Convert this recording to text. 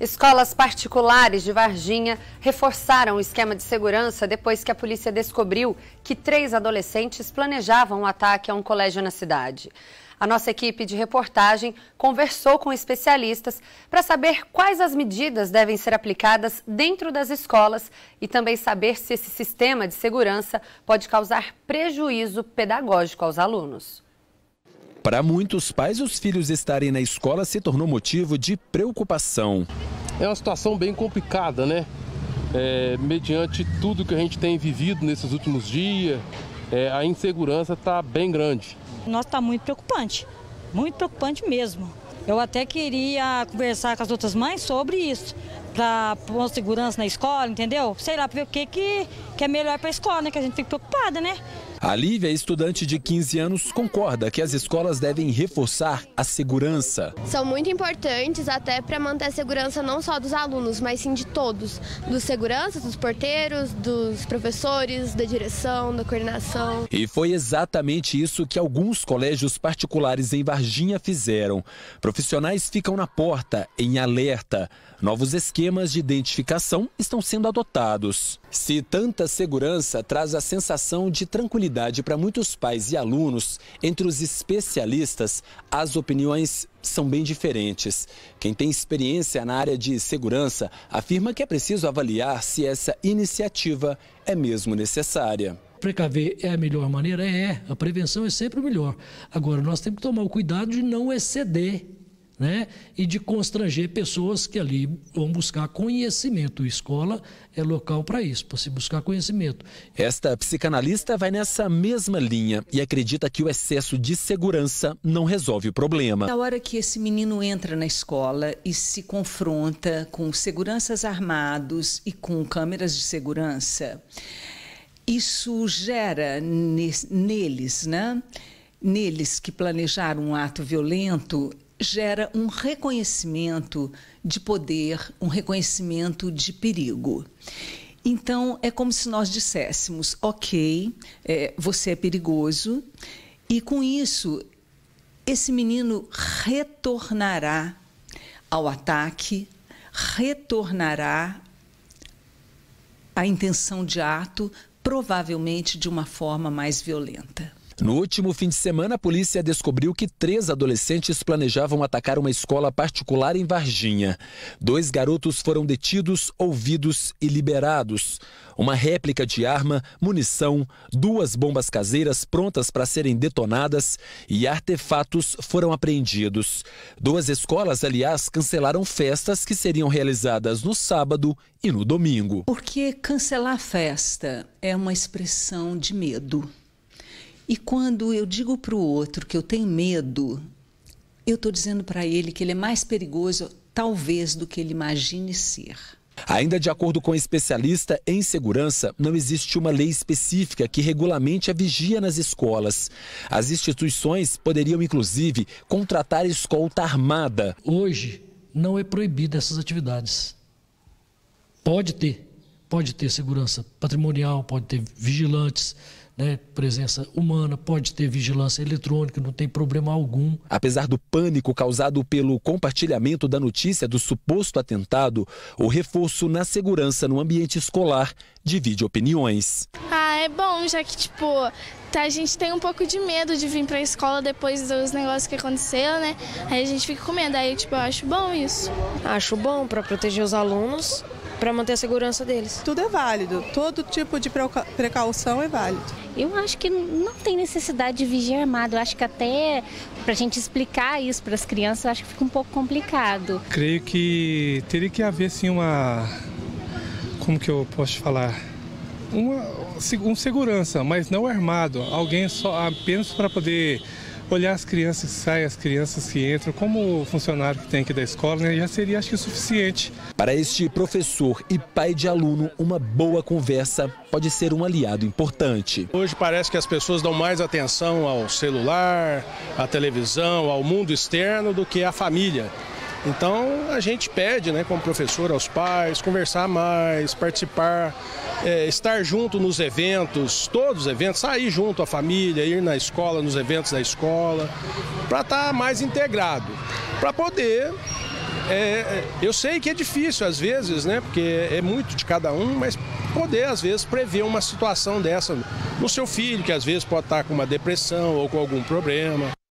Escolas particulares de Varginha reforçaram o esquema de segurança depois que a polícia descobriu que três adolescentes planejavam um ataque a um colégio na cidade. A nossa equipe de reportagem conversou com especialistas para saber quais as medidas devem ser aplicadas dentro das escolas e também saber se esse sistema de segurança pode causar prejuízo pedagógico aos alunos. Para muitos pais, os filhos estarem na escola se tornou motivo de preocupação. É uma situação bem complicada, né? É, mediante tudo que a gente tem vivido nesses últimos dias, é, a insegurança está bem grande. Nós está muito preocupante, muito preocupante mesmo. Eu até queria conversar com as outras mães sobre isso, para pôr segurança na escola, entendeu? Sei lá, para ver o que, que, que é melhor para a escola, né? Que a gente fica preocupada, né? A Lívia, estudante de 15 anos, concorda que as escolas devem reforçar a segurança. São muito importantes até para manter a segurança não só dos alunos, mas sim de todos, dos seguranças, dos porteiros, dos professores, da direção, da coordenação. E foi exatamente isso que alguns colégios particulares em Varginha fizeram. Profissionais ficam na porta em alerta. Novos esquemas de identificação estão sendo adotados. Se tanta segurança traz a sensação de tranquilidade para muitos pais e alunos, entre os especialistas, as opiniões são bem diferentes. Quem tem experiência na área de segurança afirma que é preciso avaliar se essa iniciativa é mesmo necessária precaver é a melhor maneira? É, a prevenção é sempre o melhor. Agora, nós temos que tomar o cuidado de não exceder né? e de constranger pessoas que ali vão buscar conhecimento. Escola é local para isso, para se buscar conhecimento. Esta psicanalista vai nessa mesma linha e acredita que o excesso de segurança não resolve o problema. Na hora que esse menino entra na escola e se confronta com seguranças armados e com câmeras de segurança, isso gera neles, né? Neles que planejaram um ato violento, gera um reconhecimento de poder, um reconhecimento de perigo. Então, é como se nós disséssemos: ok, é, você é perigoso, e com isso, esse menino retornará ao ataque, retornará à intenção de ato, provavelmente de uma forma mais violenta. No último fim de semana, a polícia descobriu que três adolescentes planejavam atacar uma escola particular em Varginha. Dois garotos foram detidos, ouvidos e liberados. Uma réplica de arma, munição, duas bombas caseiras prontas para serem detonadas e artefatos foram apreendidos. Duas escolas, aliás, cancelaram festas que seriam realizadas no sábado e no domingo. Porque cancelar festa é uma expressão de medo. E quando eu digo para o outro que eu tenho medo, eu estou dizendo para ele que ele é mais perigoso, talvez, do que ele imagine ser. Ainda de acordo com um especialista em segurança, não existe uma lei específica que regulamente a vigia nas escolas. As instituições poderiam, inclusive, contratar escolta armada. Hoje, não é proibida essas atividades. Pode ter, pode ter segurança patrimonial, pode ter vigilantes, né, presença humana, pode ter vigilância eletrônica, não tem problema algum. Apesar do pânico causado pelo compartilhamento da notícia do suposto atentado, o reforço na segurança no ambiente escolar divide opiniões. Ah, é bom, já que, tipo, tá, a gente tem um pouco de medo de vir para a escola depois dos negócios que aconteceu, né? Aí a gente fica com medo, aí, tipo, eu acho bom isso. Acho bom para proteger os alunos para manter a segurança deles. Tudo é válido, todo tipo de precaução é válido. Eu acho que não tem necessidade de vigia armado. Eu acho que até para a gente explicar isso para as crianças, eu acho que fica um pouco complicado. Creio que teria que haver assim uma. Como que eu posso falar? Uma, um segurança, mas não armado. Alguém só apenas para poder olhar as crianças que saem, as crianças que entram, como o funcionário que tem aqui da escola, né, já seria acho que o suficiente. Para este professor e pai de aluno, uma boa conversa pode ser um aliado importante. Hoje parece que as pessoas dão mais atenção ao celular, à televisão, ao mundo externo do que à família. Então a gente pede, né, como professor, aos pais, conversar mais, participar, é, estar junto nos eventos, todos os eventos, sair junto à família, ir na escola, nos eventos da escola, para estar tá mais integrado, para poder. É, é, eu sei que é difícil às vezes, né, porque é muito de cada um, mas poder às vezes prever uma situação dessa no seu filho, que às vezes pode estar tá com uma depressão ou com algum problema.